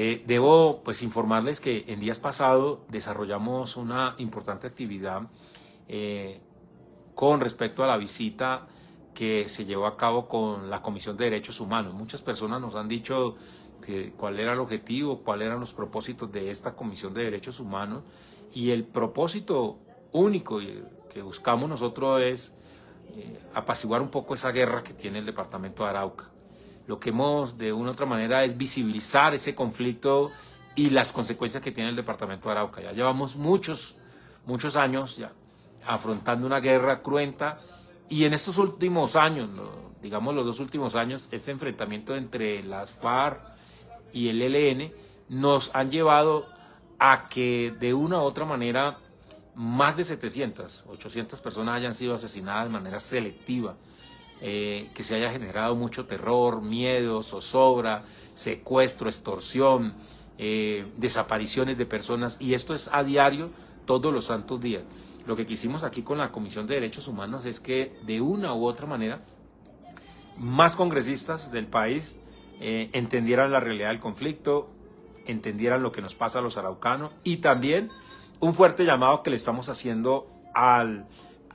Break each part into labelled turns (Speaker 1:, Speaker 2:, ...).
Speaker 1: Eh, debo pues informarles que en días pasados desarrollamos una importante actividad eh, con respecto a la visita que se llevó a cabo con la Comisión de Derechos Humanos. Muchas personas nos han dicho cuál era el objetivo, cuáles eran los propósitos de esta Comisión de Derechos Humanos y el propósito único que buscamos nosotros es eh, apaciguar un poco esa guerra que tiene el departamento de Arauca lo que hemos de una u otra manera es visibilizar ese conflicto y las consecuencias que tiene el departamento de Arauca. Ya llevamos muchos, muchos años ya afrontando una guerra cruenta y en estos últimos años, digamos los dos últimos años, ese enfrentamiento entre las FARC y el ELN nos han llevado a que de una u otra manera más de 700, 800 personas hayan sido asesinadas de manera selectiva. Eh, que se haya generado mucho terror, miedo, zozobra, secuestro, extorsión, eh, desapariciones de personas, y esto es a diario, todos los santos días. Lo que quisimos aquí con la Comisión de Derechos Humanos es que de una u otra manera, más congresistas del país eh, entendieran la realidad del conflicto, entendieran lo que nos pasa a los araucanos y también un fuerte llamado que le estamos haciendo al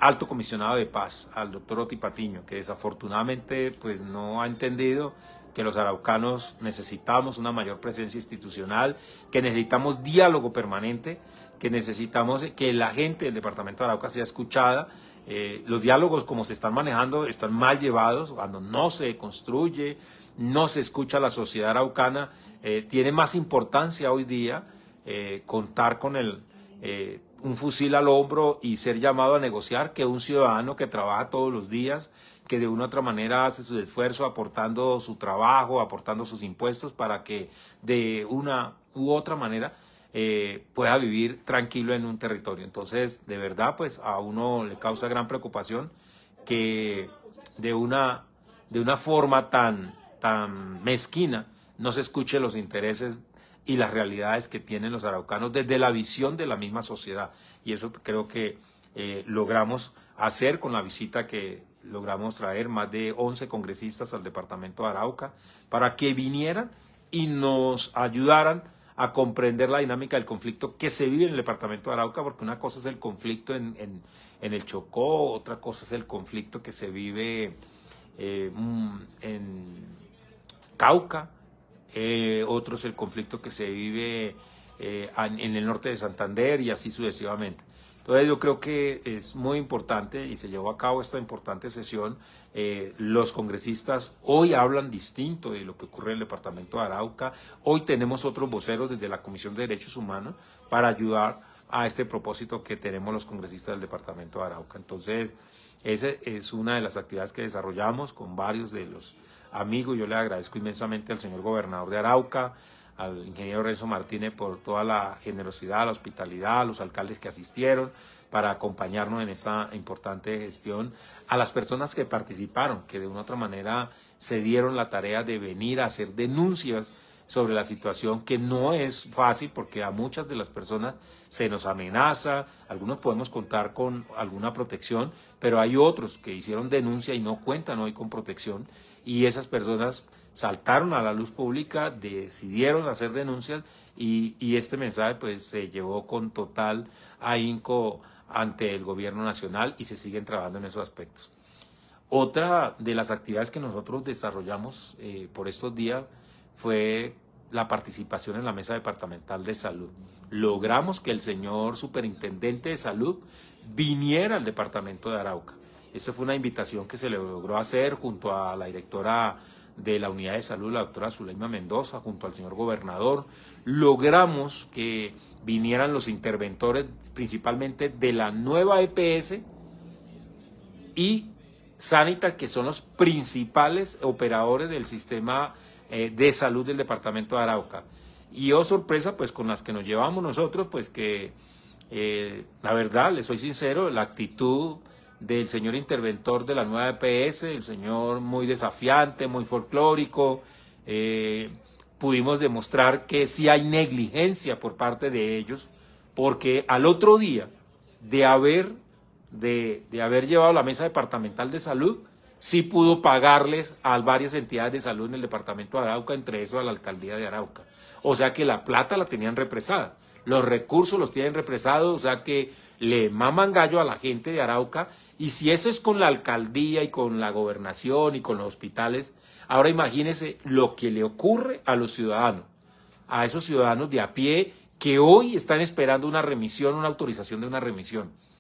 Speaker 1: alto comisionado de paz, al doctor Otipatiño, que desafortunadamente pues, no ha entendido que los araucanos necesitamos una mayor presencia institucional, que necesitamos diálogo permanente, que necesitamos que la gente del departamento de Arauca sea escuchada. Eh, los diálogos como se están manejando están mal llevados, cuando no se construye, no se escucha la sociedad araucana, eh, tiene más importancia hoy día eh, contar con el un fusil al hombro y ser llamado a negociar que un ciudadano que trabaja todos los días, que de una u otra manera hace su esfuerzo aportando su trabajo, aportando sus impuestos para que de una u otra manera eh, pueda vivir tranquilo en un territorio. Entonces, de verdad, pues a uno le causa gran preocupación que de una, de una forma tan, tan mezquina no se escuche los intereses y las realidades que tienen los araucanos desde la visión de la misma sociedad. Y eso creo que eh, logramos hacer con la visita que logramos traer más de 11 congresistas al departamento de Arauca para que vinieran y nos ayudaran a comprender la dinámica del conflicto que se vive en el departamento de Arauca, porque una cosa es el conflicto en, el Chocó, otra cosa es el conflicto que se vive eh, mm, en Cauca, eh, otros el conflicto que se vive eh, en el norte de Santander y así sucesivamente. Entonces yo creo que es muy importante y se llevó a cabo esta importante sesión. Eh, los congresistas hoy hablan distinto de lo que ocurre en el departamento de Arauca. Hoy tenemos otros voceros desde la Comisión de Derechos Humanos para ayudar a este propósito que tenemos los congresistas del Departamento de Arauca. Entonces, esa es una de las actividades que desarrollamos con varios de los amigos. Yo le agradezco inmensamente al señor gobernador de Arauca, al ingeniero Renzo Martínez por toda la generosidad, la hospitalidad, a los alcaldes que asistieron para acompañarnos en esta importante gestión, a las personas que participaron, que de una u otra manera se dieron la tarea de venir a hacer denuncias sobre la situación que no es fácil porque a muchas de las personas se nos amenaza, algunos podemos contar con alguna protección, pero hay otros que hicieron denuncia y no cuentan hoy con protección y esas personas saltaron a la luz pública, decidieron hacer denuncias y, este mensaje pues se llevó con total ahínco ante el gobierno nacional y se siguen trabajando en esos aspectos. Otra de las actividades que nosotros desarrollamos eh, por estos días fue la participación en la mesa departamental de salud. Logramos que el señor superintendente de salud viniera al departamento de Arauca. Esa fue una invitación que se le logró hacer junto a la directora de la unidad de salud, la doctora Zuleima Mendoza, junto al señor gobernador. Logramos que vinieran los interventores principalmente de la nueva EPS y Sanita, que son los principales operadores del sistema eh, de salud del departamento de Arauca. Y oh sorpresa, pues con las que nos llevamos nosotros, pues que eh, la verdad, le soy sincero, la actitud del señor interventor de la nueva EPS, el señor muy desafiante, muy folclórico, eh, pudimos demostrar que sí hay negligencia por parte de ellos, porque al otro día de haber, de, de haber llevado la mesa departamental de salud, sí pudo pagarles a varias entidades de salud en el departamento de Arauca, entre eso a la alcaldía de Arauca. O sea que la plata la tenían represada, los recursos los tienen represados, o sea que le maman gallo a la gente de Arauca. Y si eso es con la alcaldía y con la gobernación y con los hospitales, ahora imagínense lo que le ocurre a los ciudadanos, a esos ciudadanos de a pie que hoy están esperando una remisión, una autorización de una remisión.